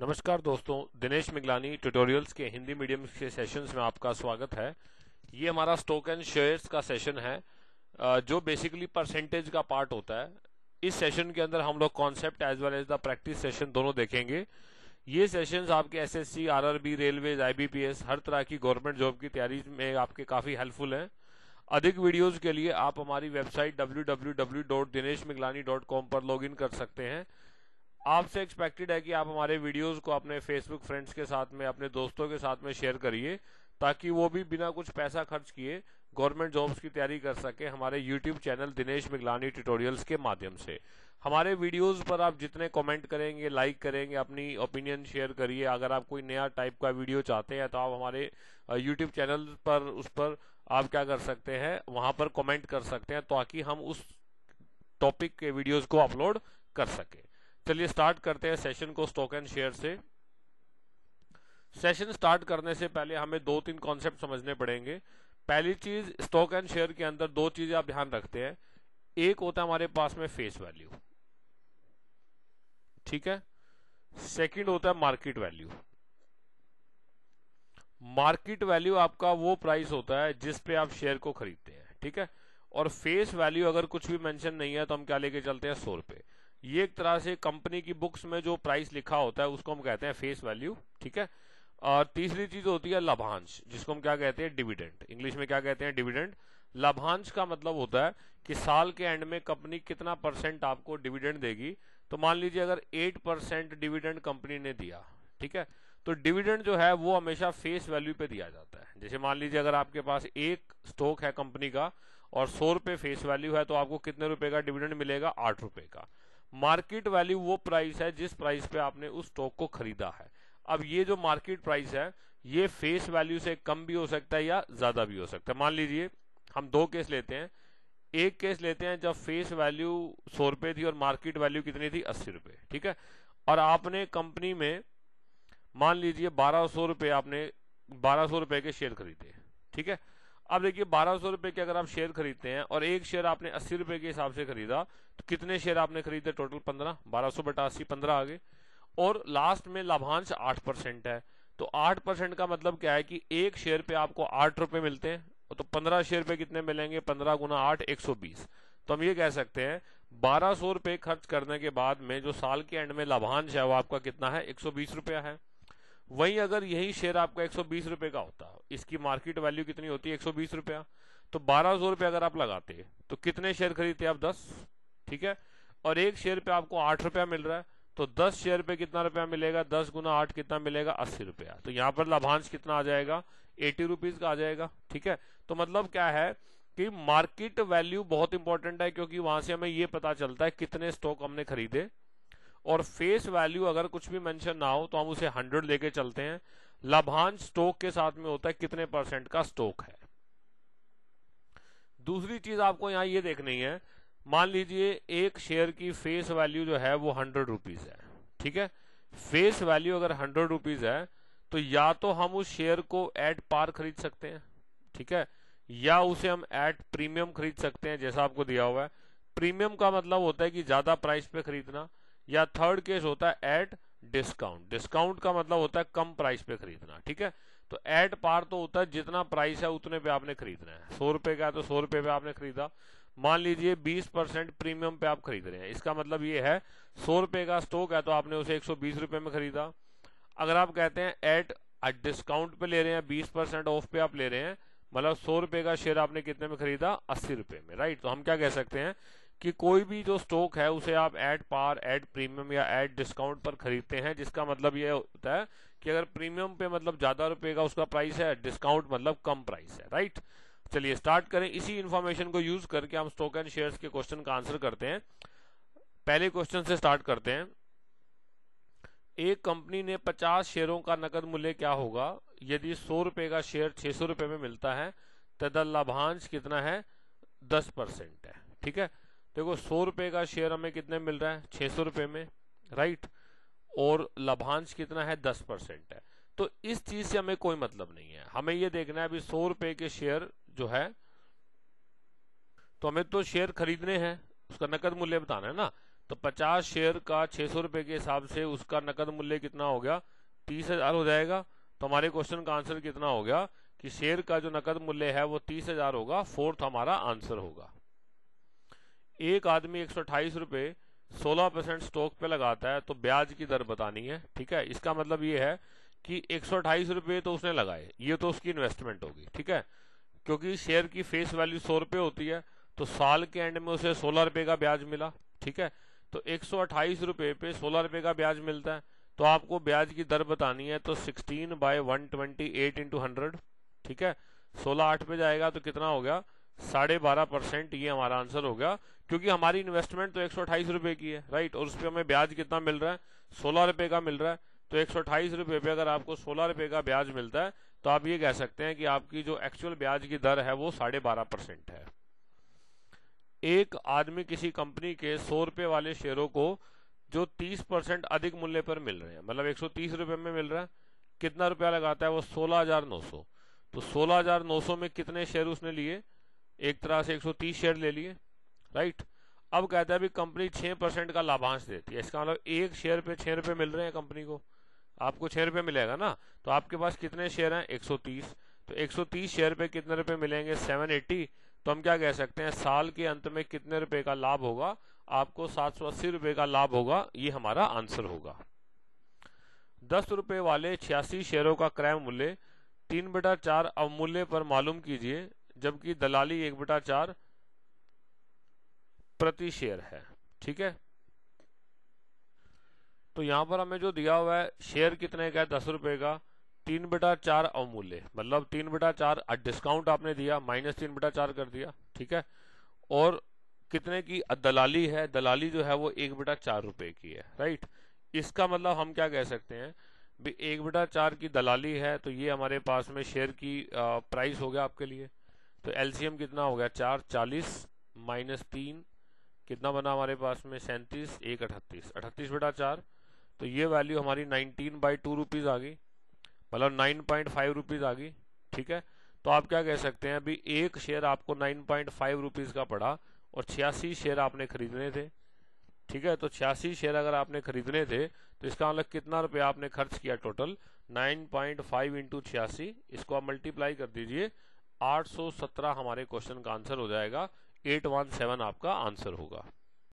नमस्कार दोस्तों दिनेश मिगलानी ट्यूटोरियल्स के हिंदी मीडियम के सेशंस में आपका स्वागत है ये हमारा स्टॉक एंड शेयर्स का सेशन है जो बेसिकली परसेंटेज का पार्ट होता है इस सेशन के अंदर हम लोग concept as well as the practice session दोनों देखेंगे ये सेशंस आपके एसएससी, आरआरबी, रेलवे आईबीपीएस हर तरह की गवर्नमेंट जॉब की तैयारी में आपके काफी हेल्पफुल हैं अधिक वीडियोज के लिए आप हमारी वेबसाइट डब्ल्यू पर लॉग कर सकते हैं आपसे एक्सपेक्टेड है कि आप हमारे वीडियोस को अपने फेसबुक फ्रेंड्स के साथ में अपने दोस्तों के साथ में शेयर करिए ताकि वो भी बिना कुछ पैसा खर्च किए गवर्नमेंट जॉब्स की तैयारी कर सके हमारे YouTube channel Dinesh Miglani tutorials के माध्यम से हमारे वीडियोस पर आप जितने कमेंट करेंगे लाइक करेंगे अपनी ओपिनियन शेयर करिए अगर आप कोई नया टाइप का वीडियो चाहते हैं तो आप हमारे यूट्यूब चैनल पर उस पर आप क्या कर सकते हैं वहां पर कमेंट कर सकते हैं ताकि हम उस टॉपिक के वीडियोस को अपलोड कर सकें चलिए स्टार्ट करते हैं सेशन को स्टॉक एंड शेयर से सेशन स्टार्ट करने से पहले हमें दो तीन कॉन्सेप्ट समझने पड़ेंगे पहली चीज स्टॉक एंड शेयर के अंदर दो चीजें आप ध्यान रखते हैं एक होता है हमारे पास में फेस वैल्यू ठीक है सेकंड होता है मार्केट वैल्यू मार्केट वैल्यू आपका वो प्राइस होता है जिस पे आप शेयर को खरीदते हैं ठीक है और फेस वैल्यू अगर कुछ भी मेंशन नहीं है तो हम क्या लेके चलते हैं सौ रुपए ये एक तरह से कंपनी की बुक्स में जो प्राइस लिखा होता है उसको हम कहते हैं फेस वैल्यू ठीक है और तीसरी चीज होती है लाभांश जिसको हम क्या कहते हैं डिविडेंड इंग्लिश में क्या कहते हैं डिविडेंड लाभांश का मतलब होता है कि साल के एंड में कंपनी कितना परसेंट आपको डिविडेंड देगी तो मान लीजिए अगर एट परसेंट डिविडेंड कंपनी ने दिया ठीक है तो डिविडेंड जो है वो हमेशा फेस वैल्यू पे दिया जाता है जैसे मान लीजिए अगर आपके पास एक स्टॉक है कंपनी का और सौ रुपये फेस वैल्यू है तो आपको कितने रुपए का डिविडेंड मिलेगा आठ रुपए का मार्केट वैल्यू वो प्राइस है जिस प्राइस पे आपने उस स्टॉक को खरीदा है अब ये जो मार्केट प्राइस है ये फेस वैल्यू से कम भी हो सकता है या ज्यादा भी हो सकता है मान लीजिए हम दो केस लेते हैं एक केस लेते हैं जब फेस वैल्यू सौ रुपए थी और मार्केट वैल्यू कितनी थी अस्सी रुपए ठीक है और आपने कंपनी में मान लीजिए बारह सौ रुपए आपने बारह सौ रुपए के शेयर खरीदे ठीक है अब देखिए बारह सौ रुपए के अगर आप शेयर खरीदते हैं और एक शेयर आपने अस्सी रुपए के हिसाब से खरीदा तो कितने शेयर आपने खरीदे टोटल पंद्रह बारह सौ बटा अस्सी पंद्रह आगे और लास्ट में लाभांश आठ परसेंट है तो आठ परसेंट का मतलब क्या है कि एक शेयर पे आपको आठ रुपए मिलते हैं तो पंद्रह शेयर पे कितने मिलेंगे पंद्रह गुना आठ एक सौ बीस तो हम ये कह सकते हैं बारह सौ रुपए खर्च करने के बाद में जो साल के एंड में लाभांश है वो आपका कितना है एक सौ बीस रुपया है वहीं अगर यही शेयर आपका एक सौ का होता इसकी मार्केट वैल्यू कितनी होती है एक सौ रुपया तो बारह सौ रुपये अगर आप लगाते तो कितने शेयर खरीदते आप दस ठीक है और एक शेयर पे आपको आठ रुपया मिल रहा है तो दस शेयर पे कितना रुपया मिलेगा दस गुना आठ कितना मिलेगा अस्सी रुपया तो यहाँ पर लाभांश कितना आ जाएगा एटी रुपीज का आ जाएगा ठीक है तो मतलब क्या है कि मार्केट वैल्यू बहुत इंपॉर्टेंट है क्योंकि वहां से हमें ये पता चलता है कितने स्टॉक हमने खरीदे और फेस वैल्यू अगर कुछ भी मेंशन ना हो तो हम उसे 100 लेके चलते हैं लाभांश स्टॉक के साथ में होता है कितने परसेंट का स्टॉक है दूसरी चीज आपको यहां ये देखनी है मान लीजिए एक शेयर की फेस वैल्यू जो है वो हंड्रेड रुपीज है ठीक है फेस वैल्यू अगर हंड्रेड रुपीज है तो या तो हम उस शेयर को एट पार खरीद सकते हैं ठीक है या उसे हम एट प्रीमियम खरीद सकते हैं जैसा आपको दिया हुआ है प्रीमियम का मतलब होता है कि ज्यादा प्राइस पे खरीदना या थर्ड केस होता है एट डिस्काउंट डिस्काउंट का मतलब होता है कम प्राइस पे खरीदना ठीक है तो एट पार तो होता है जितना प्राइस है उतने पे आपने खरीदना है सौ रुपए का तो सौ रुपए पे आपने खरीदा मान लीजिए बीस परसेंट प्रीमियम पे आप खरीद रहे हैं इसका मतलब ये है सौ रुपए का स्टॉक है तो आपने उसे एक सौ बीस रुपए में खरीदा अगर आप कहते हैं एट डिस्काउंट पे ले रहे हैं बीस परसेंट ऑफ पे आप ले रहे हैं मतलब सौ रुपए का शेयर आपने कितने में खरीदा अस्सी रुपए में राइट तो हम क्या कह सकते हैं कि कोई भी जो स्टॉक है उसे आप एट पार एट प्रीमियम या एट डिस्काउंट पर खरीदते हैं जिसका मतलब यह होता है कि अगर प्रीमियम पे मतलब ज्यादा रुपए का उसका प्राइस है डिस्काउंट मतलब कम प्राइस है राइट चलिए स्टार्ट करें इसी इन्फॉर्मेशन को यूज करके हम स्टॉक एंड शेयर्स के क्वेश्चन का आंसर करते हैं पहले क्वेश्चन से स्टार्ट करते हैं एक कंपनी ने 50 शेयरों का नकद मूल्य क्या होगा यदि सौ रुपए का शेयर छह सौ रुपए में मिलता है तदा लाभांश कितना है दस परसेंट है ठीक है देखो सौ रुपए का शेयर हमें कितने मिल रहा है छह सौ रुपए में राइट और लाभांश कितना है दस परसेंट है तो इस चीज से हमें कोई मतलब नहीं है हमें यह देखना है अभी सौ रुपए के शेयर जो है तो हमें तो शेयर खरीदने हैं उसका नकद मूल्य बताना है ना तो पचास शेयर का छह सौ रुपए के हिसाब से उसका नकद मूल्य कितना हो गया तीस हजार हो जाएगा तो हमारे क्वेश्चन का आंसर कितना हो गया कि शेयर का जो नकद मूल्य है वो तीस हजार होगा फोर्थ हमारा आंसर होगा एक आदमी एक सौ सोलह परसेंट स्टॉक पे लगाता है तो ब्याज की दर बतानी है ठीक है इसका मतलब ये है कि एक सौ तो उसने लगाए ये तो उसकी इन्वेस्टमेंट होगी ठीक है क्योंकि शेयर की फेस वैल्यू सौ रुपये होती है तो साल के एंड में उसे सोलह रुपये का ब्याज मिला ठीक है तो एक सौ रुपए पे सोलह रुपये का ब्याज मिलता है तो आपको ब्याज की दर बतानी है तो sixteen by one twenty eight into hundred ठीक है सोलह आठ पे जाएगा तो कितना हो गया साढ़े बारह परसेंट ये हमारा आंसर होगा क्योंकि हमारी इन्वेस्टमेंट तो एक सौ अट्ठाईस रुपए की है राइट और उस पर हमें ब्याज कितना मिल रहा है सोलह रुपए का मिल रहा है तो एक सौ अट्ठाईस रुपए पे अगर आपको सोलह रुपए का ब्याज मिलता है तो आप ये कह सकते हैं कि आपकी जो एक्चुअल ब्याज की दर है वो साढ़े बारह परसेंट है एक आदमी किसी कंपनी के सौ रुपए वाले शेयरों को जो तीस परसेंट अधिक मूल्य पर मिल रहे हैं मतलब एक सौ तीस रुपए में मिल रहा है कितना रुपया लगाता है वो सोलह हजार नौ सौ तो सोलह हजार नौ सौ में कितने शेयर उसने लिए एक तरह से 130 शेयर ले लिए राइट अब कहता है भी कंपनी 6 परसेंट का लाभांश देती है इसका मतलब एक शेयर पे छः रुपये मिल रहे हैं कंपनी को आपको छः रुपये मिलेगा ना तो आपके पास कितने शेयर हैं 130 तो 130 शेयर पे कितने रुपए मिलेंगे 780 तो हम क्या कह सकते हैं साल के अंत में कितने रुपए का लाभ होगा आपको सात सौ अस्सी का लाभ होगा ये हमारा आंसर होगा दस रुपये वाले छियासी शेयरों का क्रय मूल्य तीन बटा चार अवमूल्य पर मालूम कीजिए जबकि दलाली एक बटा चार प्रति शेयर है ठीक है तो यहां पर हमें जो दिया हुआ है शेयर कितने का है दस रुपए का तीन बटा चार अवमूल्य मतलब तीन बटा चार डिस्काउंट आपने दिया माइनस तीन बटा चार कर दिया ठीक है और कितने की दलाली है दलाली जो है वो एक बटा चार रुपए की है राइट इसका मतलब हम क्या कह सकते हैं भी एक बटा चार की दलाली है तो ये हमारे पास में शेयर की प्राइस हो गया आपके लिए तो एलसीएम कितना हो गया चार चालीस माइनस तीन कितना बना हमारे पास में सैंतीस एक अठतीस अठतीस बेटा चार तो ये वैल्यू हमारी नाइनटीन बाई टू रुपीज़ आ गई मतलब नाइन पॉइंट फाइव रुपीज़ आ गई ठीक है तो आप क्या कह सकते हैं अभी एक शेयर आपको नाइन पॉइंट फाइव रुपीज़ का पड़ा और छियासी शेयर आपने खरीदने थे ठीक है तो छियासी शेयर अगर आपने खरीदने थे तो इसका मतलब कितना रुपया आपने खर्च किया total nine point five into छियासी इसको आप मल्टीप्लाई कर दीजिए 817 हमारे क्वेश्चन का आंसर हो जाएगा 817 आपका आंसर होगा